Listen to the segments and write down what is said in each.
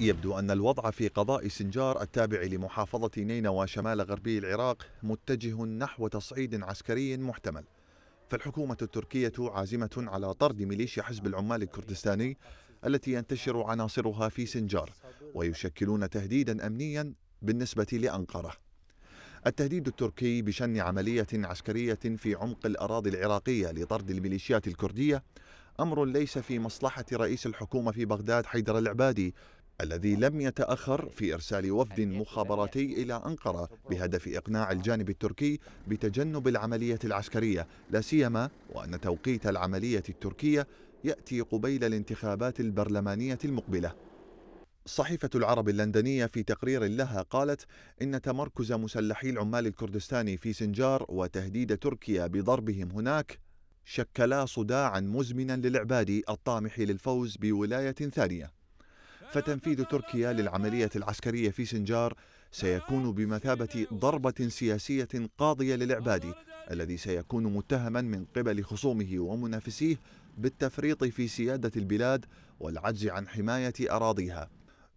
يبدو أن الوضع في قضاء سنجار التابع لمحافظة نينوى شمال غربي العراق متجه نحو تصعيد عسكري محتمل فالحكومة التركية عازمة على طرد ميليشيا حزب العمال الكردستاني التي ينتشر عناصرها في سنجار ويشكلون تهديدا أمنيا بالنسبة لأنقرة التهديد التركي بشن عملية عسكرية في عمق الأراضي العراقية لطرد الميليشيات الكردية أمر ليس في مصلحة رئيس الحكومة في بغداد حيدر العبادي الذي لم يتأخر في إرسال وفد مخابراتي إلى أنقرة بهدف إقناع الجانب التركي بتجنب العملية العسكرية لا سيما وأن توقيت العملية التركية يأتي قبيل الانتخابات البرلمانية المقبلة صحيفة العرب اللندنية في تقرير لها قالت إن تمركز مسلحي العمال الكردستاني في سنجار وتهديد تركيا بضربهم هناك شكلا صداعا مزمنا للعبادي الطامح للفوز بولاية ثانية فتنفيذ تركيا للعملية العسكرية في سنجار سيكون بمثابة ضربة سياسية قاضية للعبادي الذي سيكون متهما من قبل خصومه ومنافسيه بالتفريط في سيادة البلاد والعجز عن حماية أراضيها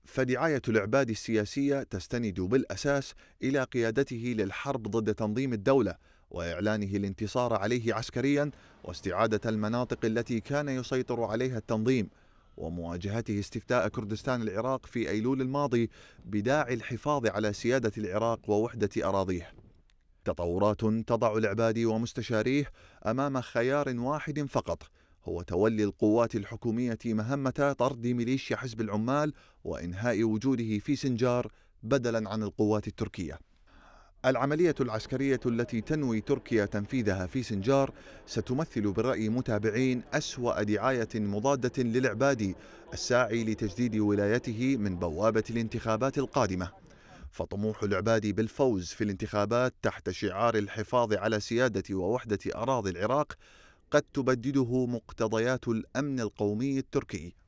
فدعاية العباد السياسية تستند بالأساس إلى قيادته للحرب ضد تنظيم الدولة وإعلانه الانتصار عليه عسكريا واستعادة المناطق التي كان يسيطر عليها التنظيم ومواجهته استفتاء كردستان العراق في أيلول الماضي بداعي الحفاظ على سيادة العراق ووحدة أراضيه تطورات تضع العبادي ومستشاريه أمام خيار واحد فقط هو تولي القوات الحكومية مهمة طرد ميليشيا حزب العمال وإنهاء وجوده في سنجار بدلا عن القوات التركية العملية العسكرية التي تنوي تركيا تنفيذها في سنجار ستمثل برأي متابعين أسوأ دعاية مضادة للعبادي الساعي لتجديد ولايته من بوابة الانتخابات القادمة فطموح العبادي بالفوز في الانتخابات تحت شعار الحفاظ على سيادة ووحدة أراضي العراق قد تبدده مقتضيات الأمن القومي التركي